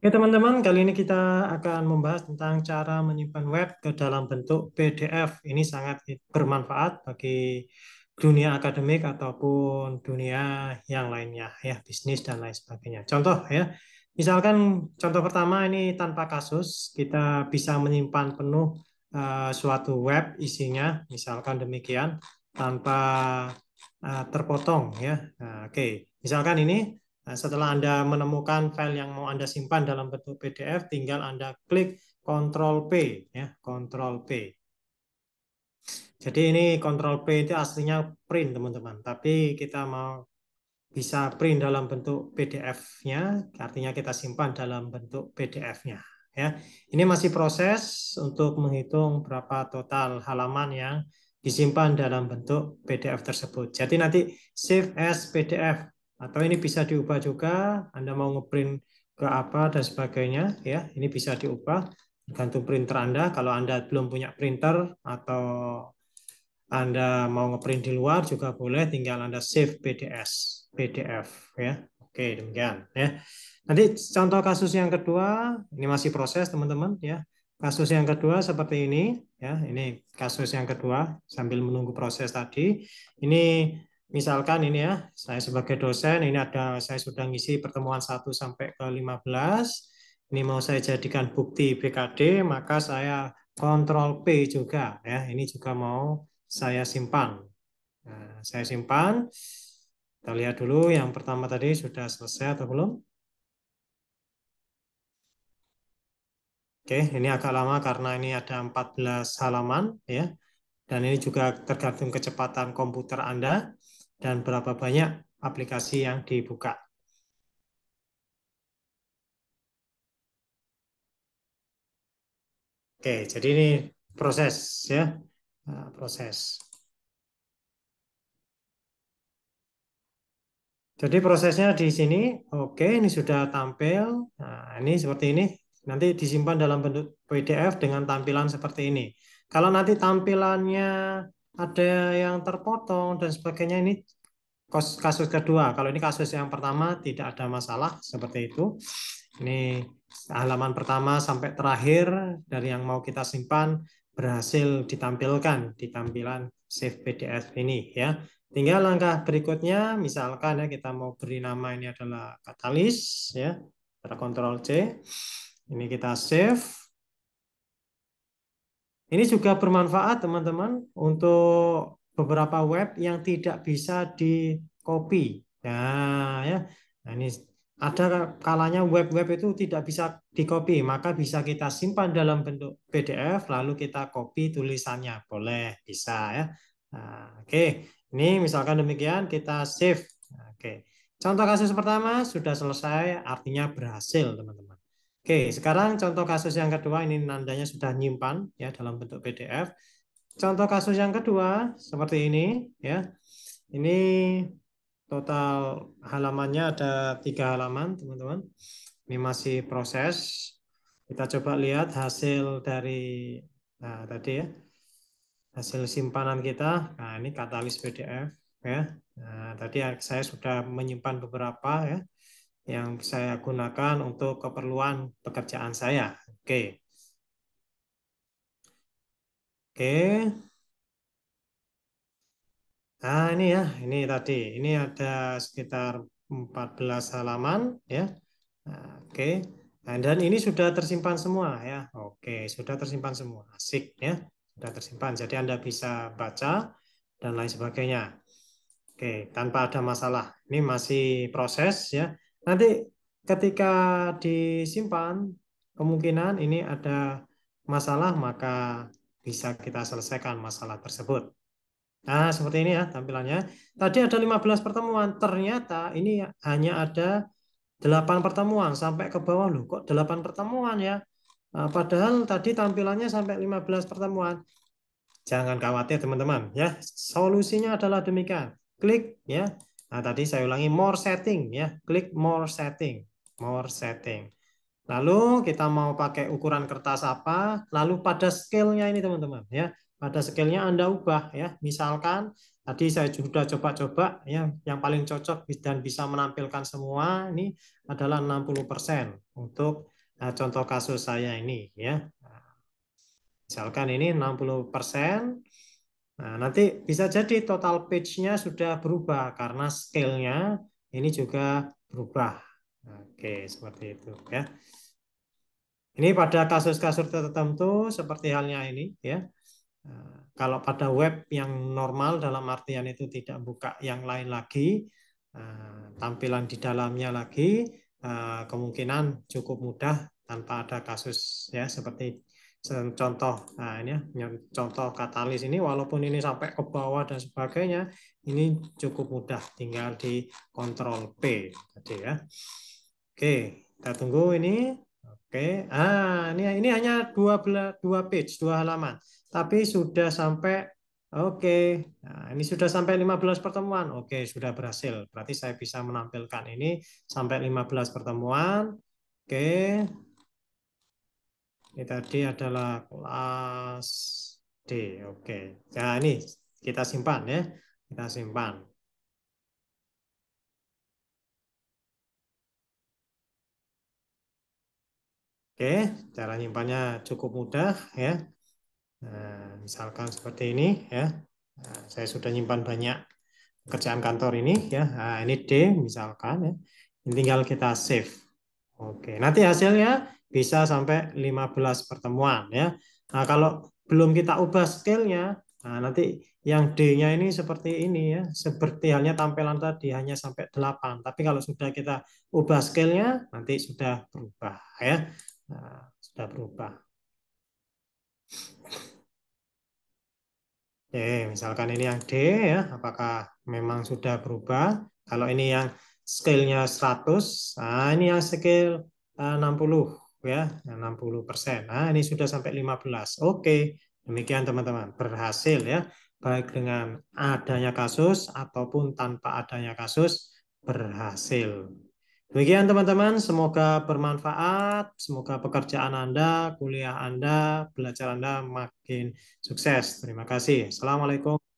Oke ya, teman-teman, kali ini kita akan membahas tentang cara menyimpan web ke dalam bentuk PDF. Ini sangat bermanfaat bagi dunia akademik ataupun dunia yang lainnya, ya bisnis dan lain sebagainya. Contoh ya, misalkan contoh pertama ini tanpa kasus, kita bisa menyimpan penuh uh, suatu web isinya, misalkan demikian, tanpa uh, terpotong ya. Nah, Oke, misalkan ini Nah, setelah Anda menemukan file yang mau Anda simpan dalam bentuk PDF, tinggal Anda klik Ctrl P ya, Ctrl P. Jadi ini Ctrl P itu aslinya print, teman-teman. Tapi kita mau bisa print dalam bentuk PDF-nya, artinya kita simpan dalam bentuk PDF-nya ya. Ini masih proses untuk menghitung berapa total halaman yang disimpan dalam bentuk PDF tersebut. Jadi nanti save as PDF atau ini bisa diubah juga, Anda mau ngeprint ke apa dan sebagainya, ya. Ini bisa diubah tergantung printer Anda. Kalau Anda belum punya printer atau Anda mau ngeprint di luar juga boleh, tinggal Anda save PDF PDF, ya. Oke, demikian, ya. Nanti contoh kasus yang kedua, ini masih proses teman-teman, ya. Kasus yang kedua seperti ini, ya. Ini kasus yang kedua sambil menunggu proses tadi. Ini misalkan ini ya, saya sebagai dosen, ini ada saya sudah ngisi pertemuan 1 sampai ke 15, ini mau saya jadikan bukti BKD, maka saya kontrol P juga ya, ini juga mau saya simpan. Nah, saya simpan. Kita lihat dulu yang pertama tadi sudah selesai atau belum? Oke, ini agak lama karena ini ada 14 halaman ya. Dan ini juga tergantung kecepatan komputer Anda dan berapa banyak aplikasi yang dibuka. Oke, jadi ini proses ya, nah, proses. Jadi prosesnya di sini, oke, ini sudah tampil. Nah, ini seperti ini. Nanti disimpan dalam bentuk PDF dengan tampilan seperti ini. Kalau nanti tampilannya ada yang terpotong dan sebagainya, ini kasus kedua. Kalau ini kasus yang pertama tidak ada masalah seperti itu. Ini halaman pertama sampai terakhir dari yang mau kita simpan berhasil ditampilkan di tampilan save PDF ini ya. Tinggal langkah berikutnya misalkan ya kita mau beri nama ini adalah katalis ya. Kita kontrol C. Ini kita save. Ini juga bermanfaat teman-teman untuk beberapa web yang tidak bisa di copy. Nah, ya. Nah, ini ada kalanya web-web itu tidak bisa di copy, maka bisa kita simpan dalam bentuk PDF lalu kita copy tulisannya. Boleh, bisa ya. Nah, oke. Okay. Ini misalkan demikian kita save. Nah, oke. Okay. Contoh kasus pertama sudah selesai, artinya berhasil, teman-teman. Oke, sekarang contoh kasus yang kedua ini nandanya sudah nyimpan ya dalam bentuk PDF. Contoh kasus yang kedua seperti ini ya. Ini total halamannya ada tiga halaman teman-teman. Ini masih proses. Kita coba lihat hasil dari nah tadi ya hasil simpanan kita. Nah ini katalis PDF ya. Nah, tadi saya sudah menyimpan beberapa ya yang saya gunakan untuk keperluan pekerjaan saya. Oke. Oke. Nah, ini ya, ini tadi. Ini ada sekitar 14 halaman ya. Ah, oke. Nah, dan ini sudah tersimpan semua ya. Oke, sudah tersimpan semua. Asik ya. Sudah tersimpan. Jadi Anda bisa baca dan lain sebagainya. Oke, tanpa ada masalah. Ini masih proses ya. Nanti ketika disimpan kemungkinan ini ada masalah maka bisa kita selesaikan masalah tersebut. Nah, seperti ini ya tampilannya. Tadi ada 15 pertemuan, ternyata ini hanya ada 8 pertemuan sampai ke bawah loh. Kok 8 pertemuan ya? Nah, padahal tadi tampilannya sampai 15 pertemuan. Jangan khawatir teman-teman ya. Solusinya adalah demikian. Klik ya. Nah, tadi saya ulangi more setting ya. Klik more setting, more setting. Lalu kita mau pakai ukuran kertas apa? Lalu pada scale ini teman-teman ya. Pada scale Anda ubah ya. Misalkan tadi saya sudah coba-coba ya yang paling cocok dan bisa menampilkan semua ini adalah 60% untuk nah, contoh kasus saya ini ya. Misalkan ini 60%. Nah, nanti bisa jadi total page-nya sudah berubah karena scale-nya ini juga berubah. Oke, seperti itu ya. Ini pada kasus-kasus tertentu seperti halnya ini ya. Eh, kalau pada web yang normal dalam artian itu tidak buka yang lain lagi, eh, tampilan di dalamnya lagi, eh, kemungkinan cukup mudah tanpa ada kasus ya seperti contoh nah ini ya, contoh katalis ini walaupun ini sampai ke bawah dan sebagainya ini cukup mudah tinggal di kontrol P tadi ya oke kita tunggu ini Oke, ah ini ini hanya dua dua page, dua halaman, tapi sudah sampai Oke, nah, ini sudah sampai 15 pertemuan. Oke, sudah berhasil. Berarti saya bisa menampilkan ini sampai 15 pertemuan. Oke. Ini tadi adalah kelas D. Oke. Nah, ini kita simpan ya. Kita simpan. Oke, cara nyimpannya cukup mudah ya. Nah, misalkan seperti ini ya. Nah, saya sudah nyimpan banyak pekerjaan kantor ini ya. Nah, ini D misalkan ya. Ini tinggal kita save. Oke, nanti hasilnya bisa sampai 15 pertemuan ya. Nah, kalau belum kita ubah skillnya, nah nanti yang D-nya ini seperti ini ya, seperti halnya tampilan tadi hanya sampai 8. Tapi kalau sudah kita ubah skillnya, nanti sudah berubah ya nah, sudah berubah. Oke, misalkan ini yang D ya, apakah memang sudah berubah? Kalau ini yang skillnya 100, nah ini yang skill eh, 60 ya, 60 persen. Nah ini sudah sampai 15. Oke, demikian teman-teman, berhasil ya. Baik dengan adanya kasus ataupun tanpa adanya kasus, berhasil. Demikian teman-teman, semoga bermanfaat, semoga pekerjaan Anda, kuliah Anda, belajar Anda makin sukses. Terima kasih. Assalamualaikum.